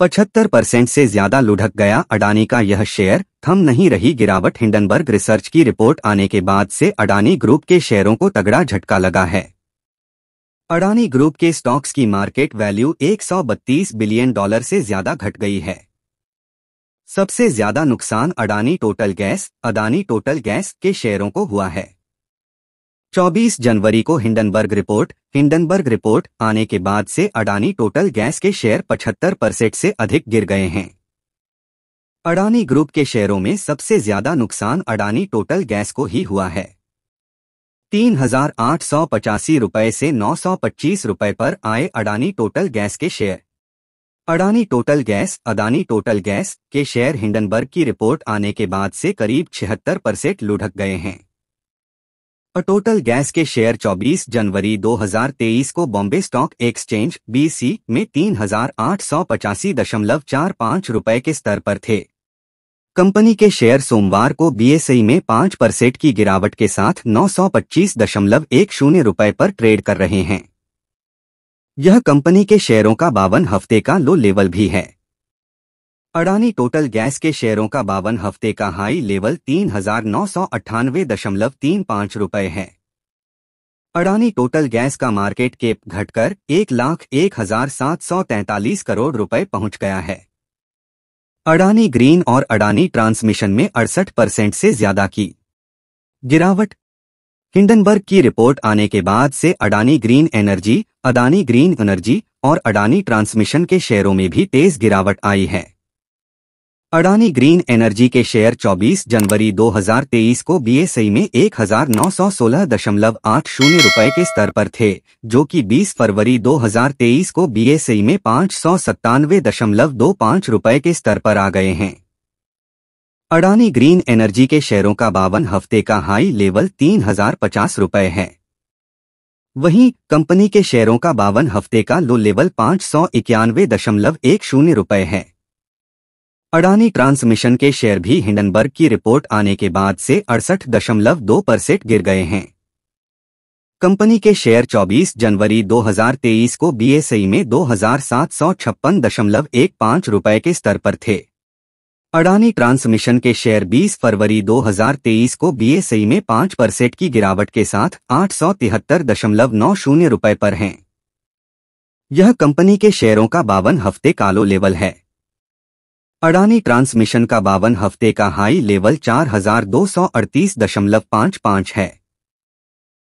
पचहत्तर परसेंट से ज्यादा लुढ़क गया अडानी का यह शेयर थम नहीं रही गिरावट हिंडनबर्ग रिसर्च की रिपोर्ट आने के बाद से अडानी ग्रुप के शेयरों को तगड़ा झटका लगा है अडानी ग्रुप के स्टॉक्स की मार्केट वैल्यू 132 बिलियन डॉलर से ज्यादा घट गई है सबसे ज्यादा नुकसान Adani total gas Adani total gas के शेयरों को हुआ है 24 जनवरी को हिंडनबर्ग रिपोर्ट हिंडनबर्ग रिपोर्ट आने के बाद से अडानी टोटल गैस के शेयर 75 परसेंट से अधिक गिर गए हैं अडानी ग्रुप के शेयरों में सबसे ज्यादा नुकसान अडानी टोटल गैस को ही हुआ है तीन हजार आठ सौ पचासी रुपये से नौ सौ पच्चीस रुपये पर आए अडानी टोटल गैस के share Adani total gas Adani total gas के शेयर हिंडनबर्ग की रिपोर्ट आने के बाद से करीब छिहत्तर परसेंट लुढ़क गए हैं टोटल गैस के शेयर 24 जनवरी 2023 को बॉम्बे स्टॉक एक्सचेंज बीसी में तीन रुपए के स्तर पर थे कंपनी के शेयर सोमवार को बीएसई में 5 परसेंट की गिरावट के साथ नौ रुपए पर ट्रेड कर रहे हैं यह कंपनी के शेयरों का बावन हफ्ते का लो लेवल भी है अडानी टोटल गैस के शेयरों का बावन हफ्ते का हाई लेवल तीन हजार नौ सौ अठानवे दशमलव तीन पाँच रुपये है अडानी टोटल गैस का मार्केट केप घटकर एक लाख एक हजार सात सौ तैंतालीस करोड़ रुपए पहुंच गया है अडानी ग्रीन और अडानी ट्रांसमिशन में अड़सठ परसेंट से ज्यादा की गिरावट हिंडनबर्ग की रिपोर्ट आने के बाद से Adani green energy Adani green energy और अडानी ट्रांसमिशन के शेयरों में भी तेज गिरावट आई है अडानी ग्रीन एनर्जी के शेयर 24 जनवरी 2023 को बीएसई में एक हजार नौ सौ सोलह दशमलव आठ शून्य के स्तर पर थे जो कि 20 फरवरी 2023 को बीएसई में पाँच सौ सत्तानवे दशमलव दो पाँच के स्तर पर आ गए हैं अडानी ग्रीन एनर्जी के शेयरों का बावन हफ्ते का हाई लेवल तीन हजार पचास है वहीं कंपनी के शेयरों का बावन हफ्ते का लो लेवल पाँच सौ इक्यानवे दशमलव एक शून्य है अडानी ट्रांसमिशन के शेयर भी हिंडनबर्ग की रिपोर्ट आने के बाद से अड़सठ दशमलव दो परसेंट गिर गए हैं कंपनी के शेयर 24 जनवरी 2023 को बीएसई में दो हजार सात सौ छप्पन दशमलव एक पाँच के स्तर पर थे अडानी ट्रांसमिशन के शेयर 20 फरवरी 2023 को बीएसई में 5 परसेंट की गिरावट के साथ आठ सौ तिहत्तर दशमलव नौ शून्य रुपये पर हैं यह कंपनी के शेयरों का बावन हफ्ते कालो लेवल है अडानी ट्रांसमिशन का बावन हफ्ते का हाई लेवल चार हजार दो सौ अड़तीस दशमलव पाँच पाँच है